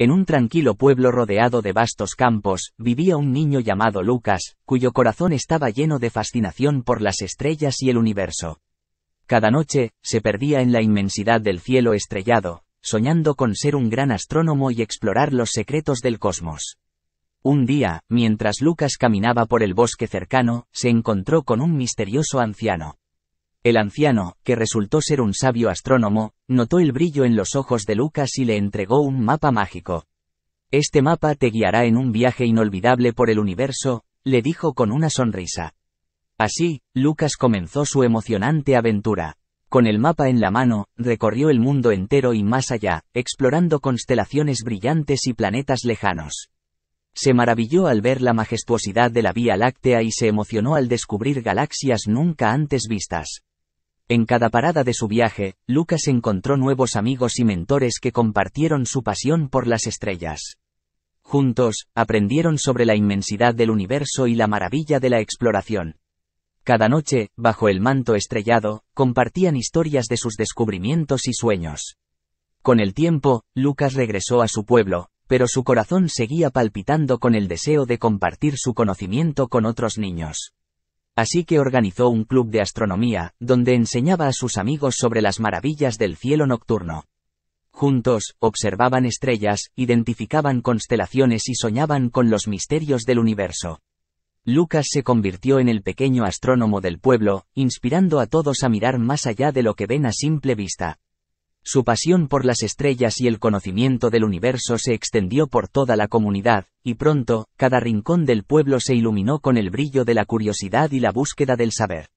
En un tranquilo pueblo rodeado de vastos campos, vivía un niño llamado Lucas, cuyo corazón estaba lleno de fascinación por las estrellas y el universo. Cada noche, se perdía en la inmensidad del cielo estrellado, soñando con ser un gran astrónomo y explorar los secretos del cosmos. Un día, mientras Lucas caminaba por el bosque cercano, se encontró con un misterioso anciano. El anciano, que resultó ser un sabio astrónomo, notó el brillo en los ojos de Lucas y le entregó un mapa mágico. Este mapa te guiará en un viaje inolvidable por el universo, le dijo con una sonrisa. Así, Lucas comenzó su emocionante aventura. Con el mapa en la mano, recorrió el mundo entero y más allá, explorando constelaciones brillantes y planetas lejanos. Se maravilló al ver la majestuosidad de la Vía Láctea y se emocionó al descubrir galaxias nunca antes vistas. En cada parada de su viaje, Lucas encontró nuevos amigos y mentores que compartieron su pasión por las estrellas. Juntos, aprendieron sobre la inmensidad del universo y la maravilla de la exploración. Cada noche, bajo el manto estrellado, compartían historias de sus descubrimientos y sueños. Con el tiempo, Lucas regresó a su pueblo, pero su corazón seguía palpitando con el deseo de compartir su conocimiento con otros niños. Así que organizó un club de astronomía, donde enseñaba a sus amigos sobre las maravillas del cielo nocturno. Juntos, observaban estrellas, identificaban constelaciones y soñaban con los misterios del universo. Lucas se convirtió en el pequeño astrónomo del pueblo, inspirando a todos a mirar más allá de lo que ven a simple vista. Su pasión por las estrellas y el conocimiento del universo se extendió por toda la comunidad, y pronto, cada rincón del pueblo se iluminó con el brillo de la curiosidad y la búsqueda del saber.